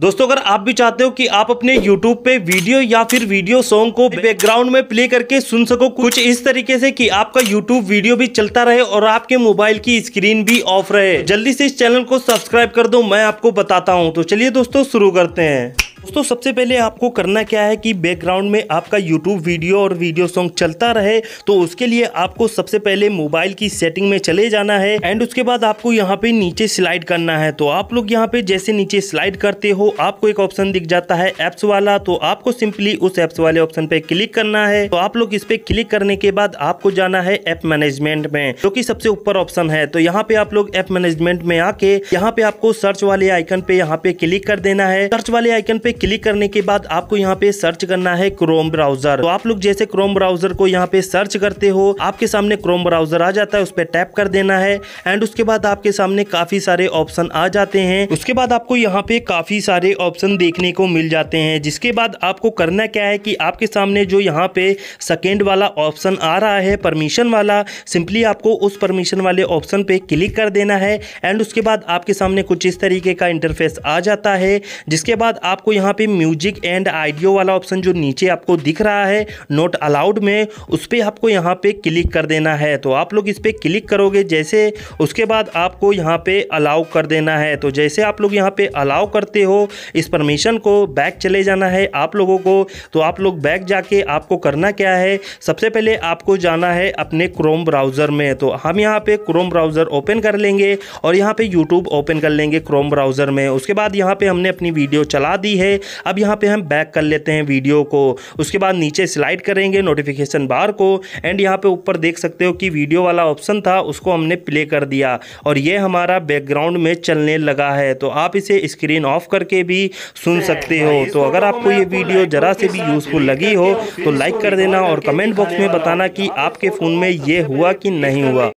दोस्तों अगर आप भी चाहते हो कि आप अपने YouTube पे वीडियो या फिर वीडियो सॉन्ग को बैकग्राउंड में प्ले करके सुन सको कुछ इस तरीके से कि आपका YouTube वीडियो भी चलता रहे और आपके मोबाइल की स्क्रीन भी ऑफ रहे जल्दी से इस चैनल को सब्सक्राइब कर दो मैं आपको बताता हूँ तो चलिए दोस्तों शुरू करते हैं दोस्तों सबसे पहले आपको करना क्या है कि बैकग्राउंड में आपका यूट्यूब वीडियो और वीडियो सॉन्ग चलता रहे तो उसके लिए आपको सबसे पहले मोबाइल की सेटिंग में चले जाना है एंड उसके बाद आपको यहाँ पे नीचे स्लाइड करना है तो आप लोग यहाँ पे जैसे नीचे स्लाइड करते हो आपको एक ऑप्शन दिख जाता है एप्स वाला तो आपको सिंपली उस एप्स वाले ऑप्शन पे क्लिक करना है तो आप लोग इस पे क्लिक करने के बाद आपको जाना है एप मैनेजमेंट में जो की सबसे ऊपर ऑप्शन है तो यहाँ पे आप लोग एप मैनेजमेंट में आके यहाँ पे आपको सर्च वाले आइकन पे यहाँ पे क्लिक कर देना है सर्च वाले आइकन पे क्लिक करने के बाद आपको यहाँ पे सर्च करना है क्रोम ब्राउजर तो आप लोग जैसे क्रोम ब्राउजर को यहाँ पे सर्च करते हो आपके सामने क्रोम ब्राउजर आ जाता है उस पर टैप कर देना है एंड उसके बाद आपके सामने काफी सारे ऑप्शन आ जाते हैं उसके बाद आपको यहाँ पे काफी सारे ऑप्शन देखने को मिल जाते हैं जिसके बाद आपको करना क्या है कि आपके सामने जो यहाँ पे सेकेंड वाला ऑप्शन आ रहा है परमिशन वाला सिंपली आपको उस परमिशन वाले ऑप्शन पे क्लिक कर देना है एंड उसके बाद आपके सामने कुछ इस तरीके का इंटरफेस आ जाता है जिसके बाद आपको यहाँ यहाँ पे म्यूजिक एंड आइडियो वाला ऑप्शन जो नीचे आपको दिख रहा है नोट अलाउड में उस पर आपको यहाँ पे क्लिक कर देना है तो आप लोग इस पर क्लिक करोगे जैसे उसके बाद आपको यहाँ पे अलाउ कर देना है तो जैसे आप लोग यहाँ पे अलाउ करते हो इस परमिशन को बैक चले जाना है आप लोगों को तो आप लोग बैक जाके आपको करना क्या है सबसे पहले आपको जाना है अपने क्रोम ब्राउज़र में तो हम यहाँ पे क्रोम ब्राउज़र ओपन कर लेंगे और यहाँ पे यूट्यूब ओपन कर लेंगे क्रोम ब्राउज़र में उसके बाद यहाँ पे हमने अपनी वीडियो चला दी है अब यहाँ पे हम बैक कर लेते हैं वीडियो को उसके बाद नीचे स्लाइड करेंगे नोटिफिकेशन बार को एंड यहाँ पे ऊपर देख सकते हो कि वीडियो वाला ऑप्शन था उसको हमने प्ले कर दिया और ये हमारा बैकग्राउंड में चलने लगा है तो आप इसे स्क्रीन ऑफ करके भी सुन सकते तो हो तो अगर आपको ये वीडियो ज़रा से भी यूज़फुल लगी हो तो लाइक कर देना और कमेंट बॉक्स में बताना कि आपके फ़ोन में ये हुआ कि नहीं हुआ